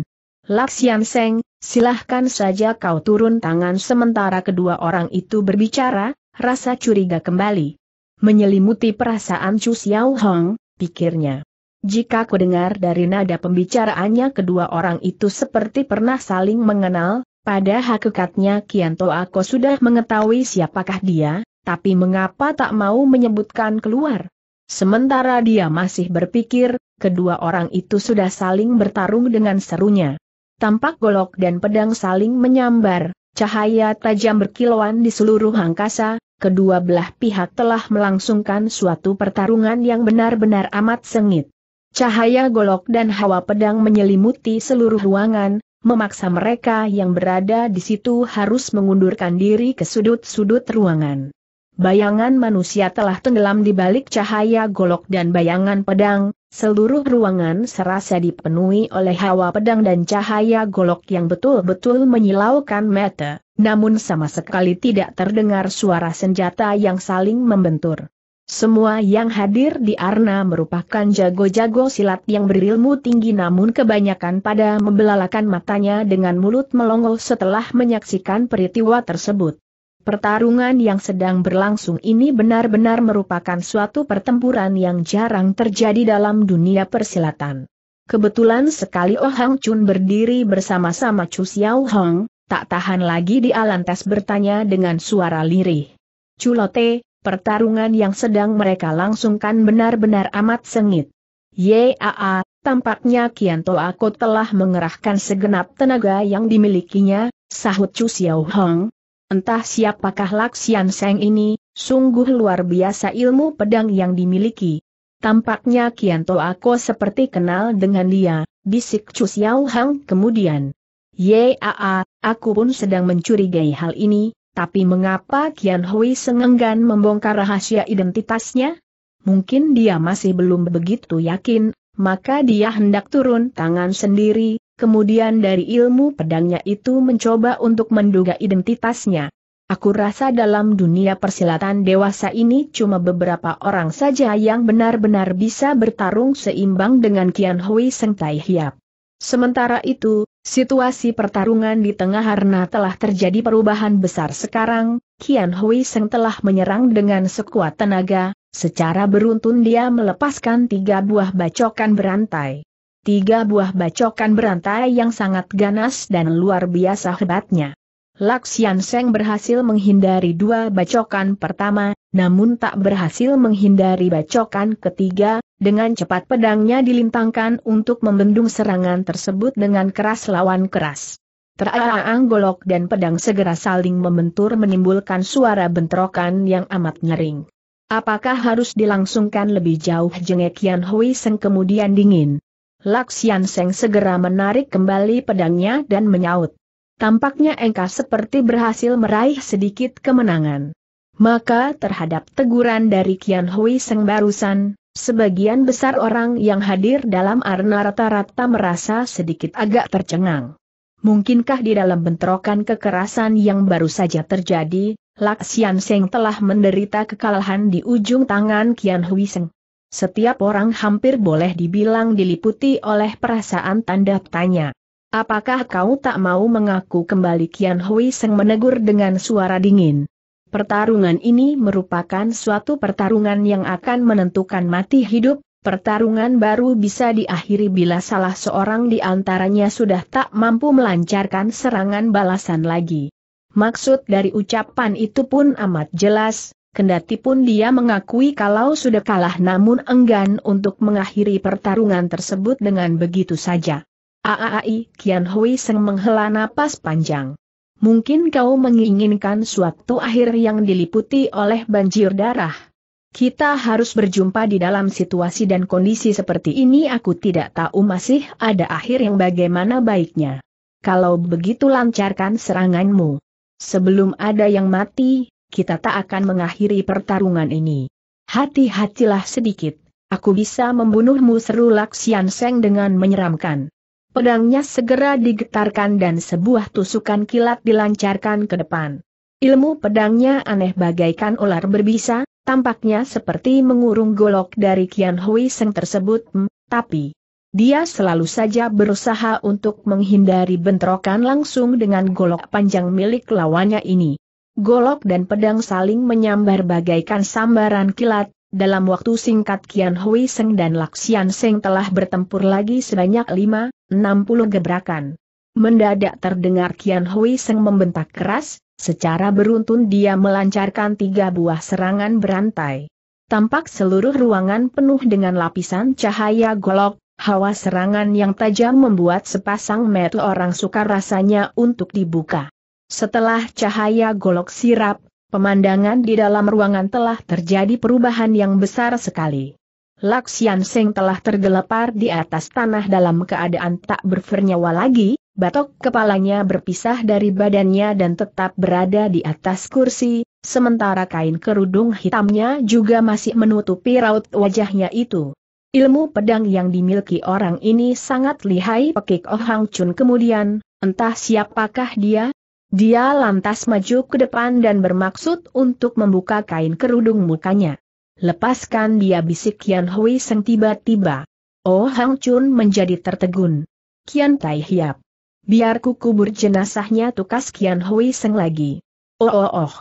Laksian Seng, silahkan saja kau turun tangan sementara kedua orang itu berbicara, rasa curiga kembali. Menyelimuti perasaan Chu Xiao Hong, pikirnya. Jika ku dengar dari nada pembicaraannya kedua orang itu seperti pernah saling mengenal, pada hakikatnya Kianto aku sudah mengetahui siapakah dia, tapi mengapa tak mau menyebutkan keluar? Sementara dia masih berpikir, kedua orang itu sudah saling bertarung dengan serunya. Tampak golok dan pedang saling menyambar, cahaya tajam berkilauan di seluruh angkasa, kedua belah pihak telah melangsungkan suatu pertarungan yang benar-benar amat sengit. Cahaya golok dan hawa pedang menyelimuti seluruh ruangan, memaksa mereka yang berada di situ harus mengundurkan diri ke sudut-sudut ruangan. Bayangan manusia telah tenggelam di balik cahaya golok dan bayangan pedang, Seluruh ruangan serasa dipenuhi oleh hawa pedang dan cahaya golok yang betul-betul menyilaukan mata, namun sama sekali tidak terdengar suara senjata yang saling membentur. Semua yang hadir di Arna merupakan jago-jago silat yang berilmu tinggi namun kebanyakan pada membelalakan matanya dengan mulut melongo setelah menyaksikan peristiwa tersebut. Pertarungan yang sedang berlangsung ini benar-benar merupakan suatu pertempuran yang jarang terjadi dalam dunia persilatan. Kebetulan sekali Oh Hang Chun berdiri bersama-sama Chu Xiao Hong, tak tahan lagi Di Alantas bertanya dengan suara lirih. Culote, pertarungan yang sedang mereka langsungkan benar-benar amat sengit. Yaa, tampaknya Kian To Ako telah mengerahkan segenap tenaga yang dimilikinya, sahut Chu Xiao Hong, Entah siapakah Laksian Seng ini, sungguh luar biasa ilmu pedang yang dimiliki. Tampaknya Kian Kianto Ako seperti kenal dengan dia, bisik Chu Xiao Hang kemudian. Yaa, aku pun sedang mencurigai hal ini, tapi mengapa Kian Hui sengenggan membongkar rahasia identitasnya? Mungkin dia masih belum begitu yakin, maka dia hendak turun tangan sendiri, Kemudian dari ilmu pedangnya itu mencoba untuk menduga identitasnya. Aku rasa dalam dunia persilatan dewasa ini cuma beberapa orang saja yang benar-benar bisa bertarung seimbang dengan Kian Hui Seng Tai Hiap. Sementara itu, situasi pertarungan di tengah Harna telah terjadi perubahan besar sekarang, Kian Hui Seng telah menyerang dengan sekuat tenaga, secara beruntun dia melepaskan tiga buah bacokan berantai tiga buah bacokan berantai yang sangat ganas dan luar biasa hebatnya. Laksian Seng berhasil menghindari dua bacokan pertama, namun tak berhasil menghindari bacokan ketiga, dengan cepat pedangnya dilintangkan untuk membendung serangan tersebut dengan keras lawan keras. Teraang golok dan pedang segera saling membentur menimbulkan suara bentrokan yang amat nyering. Apakah harus dilangsungkan lebih jauh jengek Yan Hui Seng kemudian dingin Laksian Seng segera menarik kembali pedangnya dan menyaut. Tampaknya Engka seperti berhasil meraih sedikit kemenangan. Maka terhadap teguran dari Kian Hui Seng barusan, sebagian besar orang yang hadir dalam arena rata-rata merasa sedikit agak tercengang. Mungkinkah di dalam bentrokan kekerasan yang baru saja terjadi, Laksian Seng telah menderita kekalahan di ujung tangan Kian Hui Seng? Setiap orang hampir boleh dibilang diliputi oleh perasaan tanda tanya. Apakah kau tak mau mengaku kembali Kian Hui Seng menegur dengan suara dingin? Pertarungan ini merupakan suatu pertarungan yang akan menentukan mati hidup, pertarungan baru bisa diakhiri bila salah seorang di antaranya sudah tak mampu melancarkan serangan balasan lagi. Maksud dari ucapan itu pun amat jelas, Kendati pun dia mengakui kalau sudah kalah namun enggan untuk mengakhiri pertarungan tersebut dengan begitu saja. Aai Kian Hui Seng menghela napas panjang. Mungkin kau menginginkan suatu akhir yang diliputi oleh banjir darah. Kita harus berjumpa di dalam situasi dan kondisi seperti ini aku tidak tahu masih ada akhir yang bagaimana baiknya. Kalau begitu lancarkan seranganmu. Sebelum ada yang mati, kita tak akan mengakhiri pertarungan ini. Hati-hatilah sedikit, aku bisa membunuhmu seru Laksian Seng dengan menyeramkan. Pedangnya segera digetarkan dan sebuah tusukan kilat dilancarkan ke depan. Ilmu pedangnya aneh bagaikan ular berbisa, tampaknya seperti mengurung golok dari Kian Hui Seng tersebut, hmm, tapi dia selalu saja berusaha untuk menghindari bentrokan langsung dengan golok panjang milik lawannya ini golok dan pedang saling menyambar bagaikan sambaran kilat, dalam waktu singkat Kian Hui Seng dan Laksian Seng telah bertempur lagi sebanyak 5, 60 gebrakan. Mendadak terdengar Kian Hui Seng membentak keras, secara beruntun dia melancarkan tiga buah serangan berantai. Tampak seluruh ruangan penuh dengan lapisan cahaya golok, hawa serangan yang tajam membuat sepasang mata orang sukar rasanya untuk dibuka. Setelah cahaya golok sirap, pemandangan di dalam ruangan telah terjadi perubahan yang besar sekali. Laksian Seng telah tergelepar di atas tanah dalam keadaan tak bernyawa lagi, batok kepalanya berpisah dari badannya dan tetap berada di atas kursi, sementara kain kerudung hitamnya juga masih menutupi raut wajahnya itu. Ilmu pedang yang dimiliki orang ini sangat lihai pekik Oh Hang Chun kemudian, entah siapakah dia, dia lantas maju ke depan dan bermaksud untuk membuka kain kerudung mukanya. Lepaskan dia bisik Kian Hui Seng tiba-tiba. Oh Hang Chun menjadi tertegun. Kian Tai Hiap. Biar ku kubur jenazahnya tukas Kian Hui Seng lagi. Oh oh oh.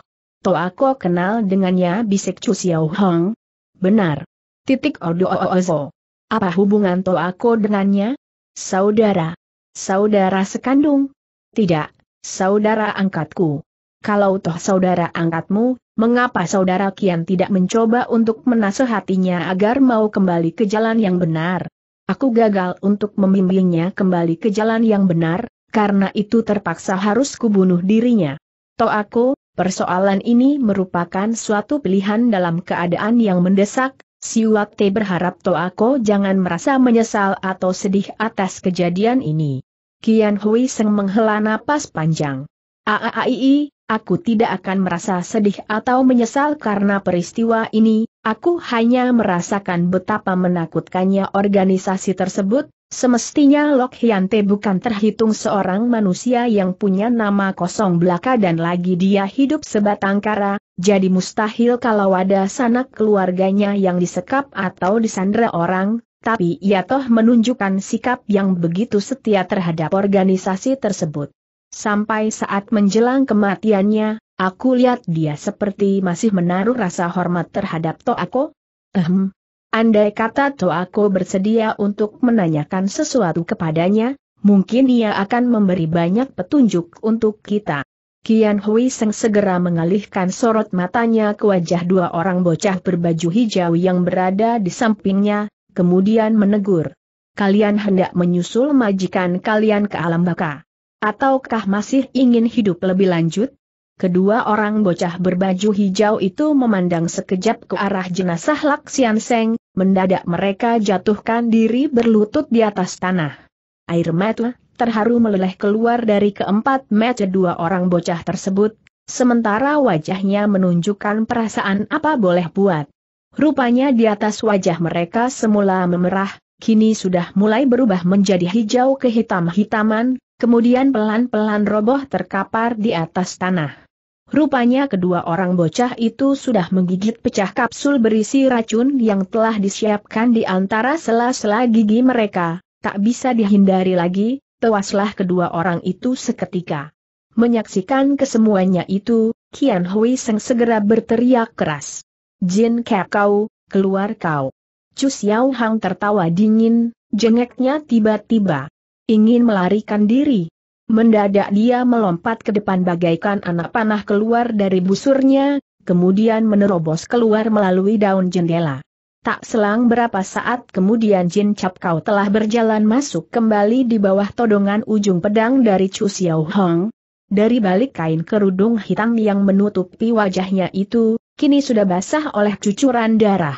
Toh aku kenal dengannya bisik Chu Xiao Hong. Benar. Titik odo oh, oh, oh, oh. Apa hubungan Toh aku dengannya? Saudara. Saudara sekandung. Tidak, saudara angkatku. Kalau toh saudara angkatmu, mengapa saudara Kian tidak mencoba untuk menasehatinya agar mau kembali ke jalan yang benar? Aku gagal untuk membimbingnya kembali ke jalan yang benar, karena itu terpaksa harus kubunuh dirinya. Toh aku, persoalan ini merupakan suatu pilihan dalam keadaan yang mendesak, Siwate berharap Toako jangan merasa menyesal atau sedih atas kejadian ini. Kian Hui Seng menghela napas panjang. Aaii, aku tidak akan merasa sedih atau menyesal karena peristiwa ini, aku hanya merasakan betapa menakutkannya organisasi tersebut, semestinya Lok Hyante bukan terhitung seorang manusia yang punya nama kosong belaka dan lagi dia hidup sebatang kara, jadi mustahil kalau ada sanak keluarganya yang disekap atau disandra orang, tapi ia toh menunjukkan sikap yang begitu setia terhadap organisasi tersebut. Sampai saat menjelang kematiannya, aku lihat dia seperti masih menaruh rasa hormat terhadap Toako. Ehm. Andai kata Toako bersedia untuk menanyakan sesuatu kepadanya, mungkin ia akan memberi banyak petunjuk untuk kita. Kian Hui Seng segera mengalihkan sorot matanya ke wajah dua orang bocah berbaju hijau yang berada di sampingnya, kemudian menegur. Kalian hendak menyusul majikan kalian ke alam baka. Ataukah masih ingin hidup lebih lanjut? Kedua orang bocah berbaju hijau itu memandang sekejap ke arah jenazah Laksian Seng, mendadak mereka jatuhkan diri berlutut di atas tanah. Air mata terharu meleleh keluar dari keempat mata dua orang bocah tersebut, sementara wajahnya menunjukkan perasaan apa boleh buat. Rupanya di atas wajah mereka semula memerah, kini sudah mulai berubah menjadi hijau kehitam-hitaman, kemudian pelan-pelan roboh terkapar di atas tanah. Rupanya kedua orang bocah itu sudah menggigit pecah kapsul berisi racun yang telah disiapkan di antara sela-sela gigi mereka, tak bisa dihindari lagi, tewaslah kedua orang itu seketika. Menyaksikan kesemuanya itu, Kian Hui Seng segera berteriak keras. Jin Kek kau, keluar kau. Chu Xiao Hang tertawa dingin, jengeknya tiba-tiba. Ingin melarikan diri. Mendadak dia melompat ke depan bagaikan anak panah keluar dari busurnya, kemudian menerobos keluar melalui daun jendela. Tak selang berapa saat kemudian Jin Cap Kau telah berjalan masuk kembali di bawah todongan ujung pedang dari Chu Xiao Hong. Dari balik kain kerudung hitam yang menutupi wajahnya itu, kini sudah basah oleh cucuran darah.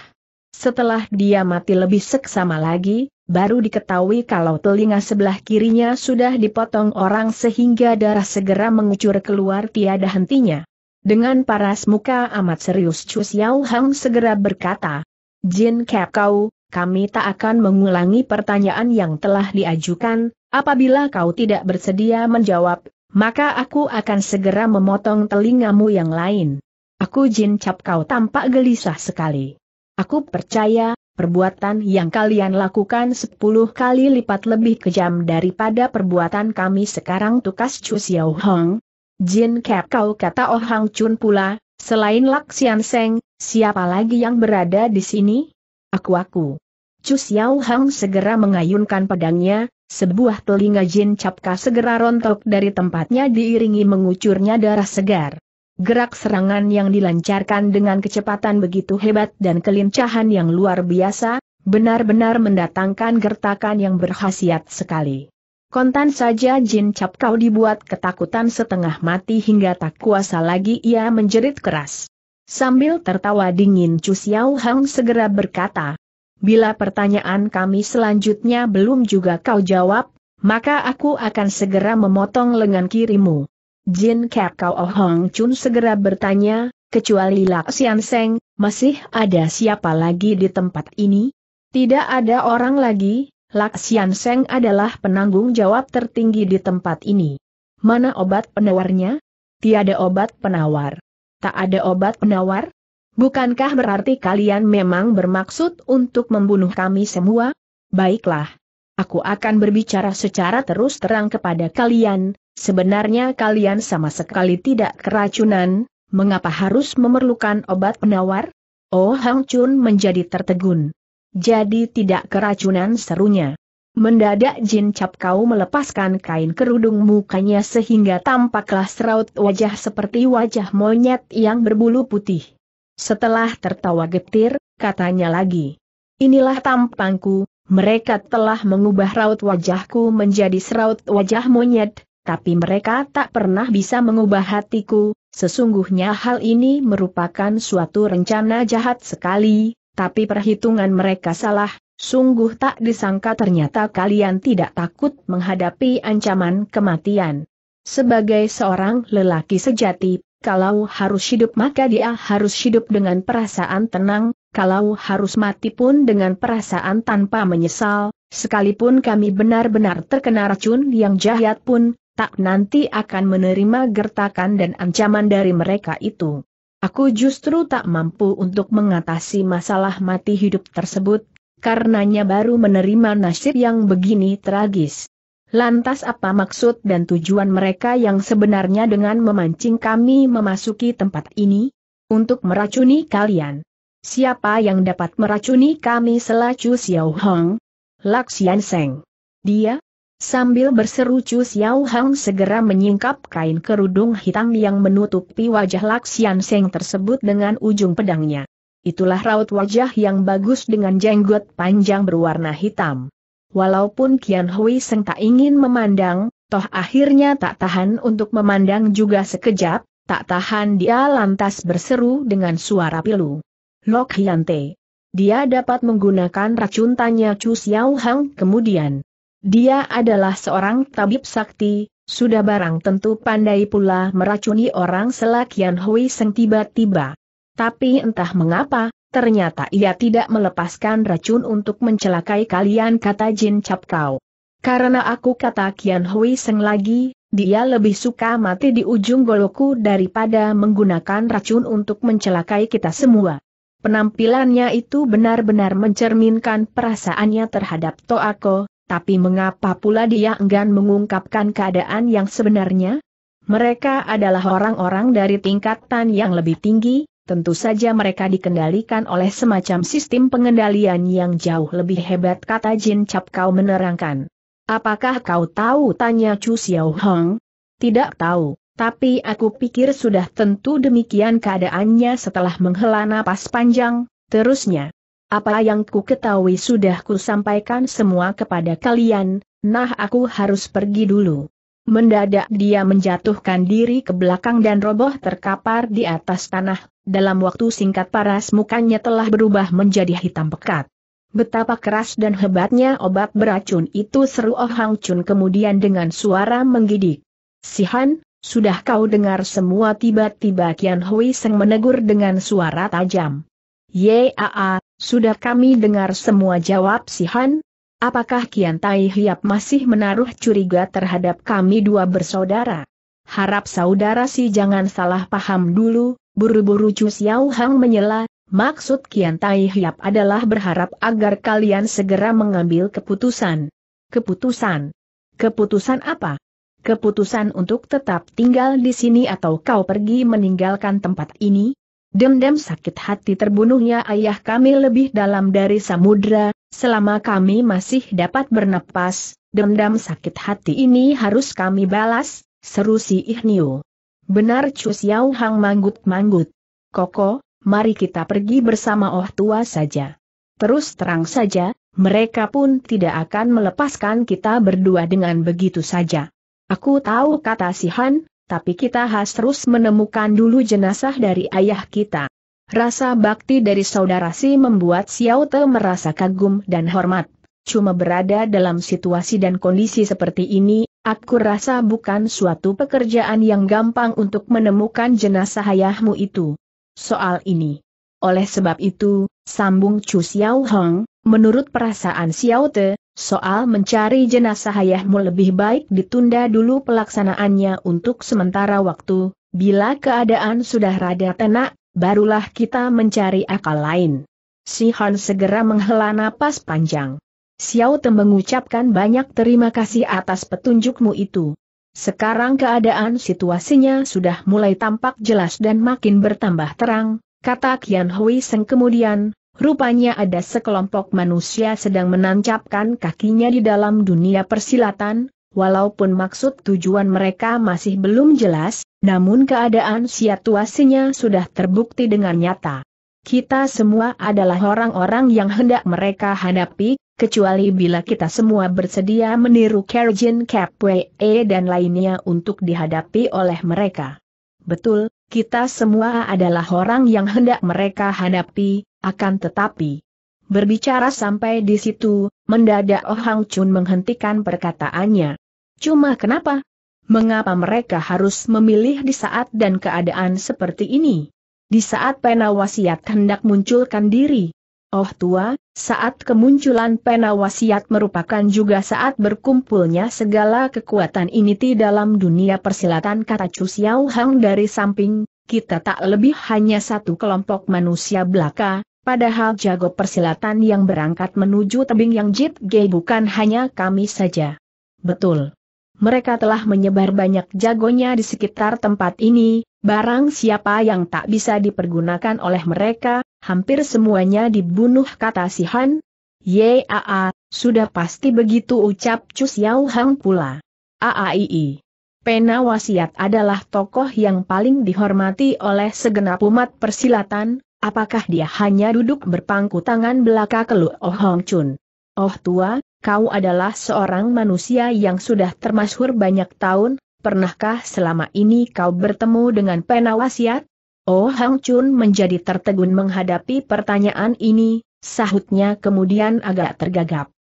Setelah dia mati lebih seksama lagi, baru diketahui kalau telinga sebelah kirinya sudah dipotong orang sehingga darah segera mengucur keluar tiada hentinya. Dengan paras muka amat serius Chu Xiao Hang segera berkata, Jin Kep kau, kami tak akan mengulangi pertanyaan yang telah diajukan, apabila kau tidak bersedia menjawab, maka aku akan segera memotong telingamu yang lain. Aku Jin Cap kau tampak gelisah sekali. Aku percaya, perbuatan yang kalian lakukan sepuluh kali lipat lebih kejam daripada perbuatan kami sekarang tukas Chu Xiao Hong. Jin Cap kau kata Oh Hang Chun pula, selain Laksian Seng, siapa lagi yang berada di sini? Aku-aku. Chu Xiao Hong segera mengayunkan pedangnya, sebuah telinga Jin Capka segera rontok dari tempatnya diiringi mengucurnya darah segar. Gerak serangan yang dilancarkan dengan kecepatan begitu hebat dan kelincahan yang luar biasa, benar-benar mendatangkan gertakan yang berkhasiat sekali. Kontan saja Jin Cap Kau dibuat ketakutan setengah mati hingga tak kuasa lagi ia menjerit keras. Sambil tertawa dingin Chu Xiao Hang segera berkata, Bila pertanyaan kami selanjutnya belum juga kau jawab, maka aku akan segera memotong lengan kirimu. Jin Kakao oh Hong Chun segera bertanya, kecuali Laksian Seng, masih ada siapa lagi di tempat ini? Tidak ada orang lagi, Laksian Seng adalah penanggung jawab tertinggi di tempat ini. Mana obat penawarnya? Tiada obat penawar. Tak ada obat penawar? Bukankah berarti kalian memang bermaksud untuk membunuh kami semua? Baiklah. Aku akan berbicara secara terus terang kepada kalian, Sebenarnya kalian sama sekali tidak keracunan, mengapa harus memerlukan obat penawar? Oh Hang Chun menjadi tertegun. Jadi tidak keracunan serunya. Mendadak Jin Cap Kau melepaskan kain kerudung mukanya sehingga tampaklah seraut wajah seperti wajah monyet yang berbulu putih. Setelah tertawa getir, katanya lagi. Inilah tampangku, mereka telah mengubah raut wajahku menjadi seraut wajah monyet, tapi mereka tak pernah bisa mengubah hatiku, sesungguhnya hal ini merupakan suatu rencana jahat sekali, tapi perhitungan mereka salah, sungguh tak disangka ternyata kalian tidak takut menghadapi ancaman kematian. Sebagai seorang lelaki sejati, kalau harus hidup maka dia harus hidup dengan perasaan tenang, kalau harus mati pun dengan perasaan tanpa menyesal, sekalipun kami benar-benar terkena racun yang jahat pun, tak nanti akan menerima gertakan dan ancaman dari mereka itu. Aku justru tak mampu untuk mengatasi masalah mati hidup tersebut, karenanya baru menerima nasib yang begini tragis. Lantas apa maksud dan tujuan mereka yang sebenarnya dengan memancing kami memasuki tempat ini? Untuk meracuni kalian. Siapa yang dapat meracuni kami selacu Xiao Hong? Laksian Seng. Dia, Sambil berseru Chu Xiao Hang segera menyingkap kain kerudung hitam yang menutupi wajah Laksian Seng tersebut dengan ujung pedangnya. Itulah raut wajah yang bagus dengan jenggot panjang berwarna hitam. Walaupun Kian Hui Seng tak ingin memandang, toh akhirnya tak tahan untuk memandang juga sekejap, tak tahan dia lantas berseru dengan suara pilu. Lok Hiante. Dia dapat menggunakan racun tanya Chu Xiao Hang kemudian. Dia adalah seorang tabib sakti, sudah barang tentu pandai pula meracuni orang selakian Hui Seng tiba-tiba. Tapi entah mengapa, ternyata ia tidak melepaskan racun untuk mencelakai kalian kata Jin Capkau. Karena aku kata Kian Hui Seng lagi, dia lebih suka mati di ujung goloku daripada menggunakan racun untuk mencelakai kita semua. Penampilannya itu benar-benar mencerminkan perasaannya terhadap Toako, tapi mengapa pula dia enggan mengungkapkan keadaan yang sebenarnya? Mereka adalah orang-orang dari tingkatan yang lebih tinggi, tentu saja mereka dikendalikan oleh semacam sistem pengendalian yang jauh lebih hebat kata Jin Cap Kau menerangkan. Apakah kau tahu tanya Chu Xiao Hong? Tidak tahu, tapi aku pikir sudah tentu demikian keadaannya setelah menghela napas panjang, terusnya. Apa yang ku ketahui sudah ku sampaikan semua kepada kalian, nah aku harus pergi dulu. Mendadak dia menjatuhkan diri ke belakang dan roboh terkapar di atas tanah, dalam waktu singkat paras mukanya telah berubah menjadi hitam pekat. Betapa keras dan hebatnya obat beracun itu seru Oh Hang Chun kemudian dengan suara menggidik. Sihan, sudah kau dengar semua tiba-tiba Kian Hui Seng menegur dengan suara tajam. Yaa, sudah kami dengar semua jawab si Han. Apakah Kian Tai Hiap masih menaruh curiga terhadap kami dua bersaudara? Harap saudara si jangan salah paham dulu, buru-buru Chu Xiao Hang menyela, maksud Kian Tai Hiap adalah berharap agar kalian segera mengambil keputusan. Keputusan? Keputusan apa? Keputusan untuk tetap tinggal di sini atau kau pergi meninggalkan tempat ini? Dendam sakit hati terbunuhnya ayah kami lebih dalam dari samudra, selama kami masih dapat bernapas, dendam sakit hati ini harus kami balas, seru si Ihnio. Benar Chu Xiao Hang manggut-manggut. Koko, mari kita pergi bersama Oh Tua saja. Terus terang saja, mereka pun tidak akan melepaskan kita berdua dengan begitu saja. Aku tahu kata si Han, tapi kita harus terus menemukan dulu jenazah dari ayah kita. Rasa bakti dari saudara Si membuat Xiao Te merasa kagum dan hormat. Cuma berada dalam situasi dan kondisi seperti ini, aku rasa bukan suatu pekerjaan yang gampang untuk menemukan jenazah ayahmu itu. Soal ini. Oleh sebab itu, sambung Chu Xiao Hong, menurut perasaan Xiao Te, Soal mencari jenazah ayahmu lebih baik ditunda dulu pelaksanaannya untuk sementara waktu, bila keadaan sudah rada tenak, barulah kita mencari akal lain. Si Han segera menghela napas panjang. Xiao Tem mengucapkan banyak terima kasih atas petunjukmu itu. Sekarang keadaan situasinya sudah mulai tampak jelas dan makin bertambah terang, kata Qian Hui Seng kemudian, Rupanya ada sekelompok manusia sedang menancapkan kakinya di dalam dunia persilatan, walaupun maksud tujuan mereka masih belum jelas, namun keadaan situasinya sudah terbukti dengan nyata. Kita semua adalah orang-orang yang hendak mereka hadapi, kecuali bila kita semua bersedia meniru Kerjin Capwe dan lainnya untuk dihadapi oleh mereka. Betul, kita semua adalah orang yang hendak mereka hadapi, akan tetapi. Berbicara sampai di situ, mendadak Ohang oh Chun menghentikan perkataannya. Cuma kenapa? Mengapa mereka harus memilih di saat dan keadaan seperti ini? Di saat wasiat hendak munculkan diri, Oh tua, saat kemunculan pena wasiat merupakan juga saat berkumpulnya segala kekuatan ini di dalam dunia persilatan kata Chu Xiao Hang dari samping, kita tak lebih hanya satu kelompok manusia belaka, padahal jago persilatan yang berangkat menuju tebing yang Jit gay bukan hanya kami saja. Betul. Mereka telah menyebar banyak jagonya di sekitar tempat ini, barang siapa yang tak bisa dipergunakan oleh mereka, hampir semuanya dibunuh kata si Han. Yaa, sudah pasti begitu ucap Chu Xiao Hang pula. Aaii. Pena wasiat adalah tokoh yang paling dihormati oleh segenap umat persilatan, apakah dia hanya duduk berpangku tangan belaka kelu? Oh Hong Chun. Oh tua, kau adalah seorang manusia yang sudah termasyhur banyak tahun, pernahkah selama ini kau bertemu dengan pena wasiat? Oh Hang Chun menjadi tertegun menghadapi pertanyaan ini, sahutnya kemudian agak tergagap.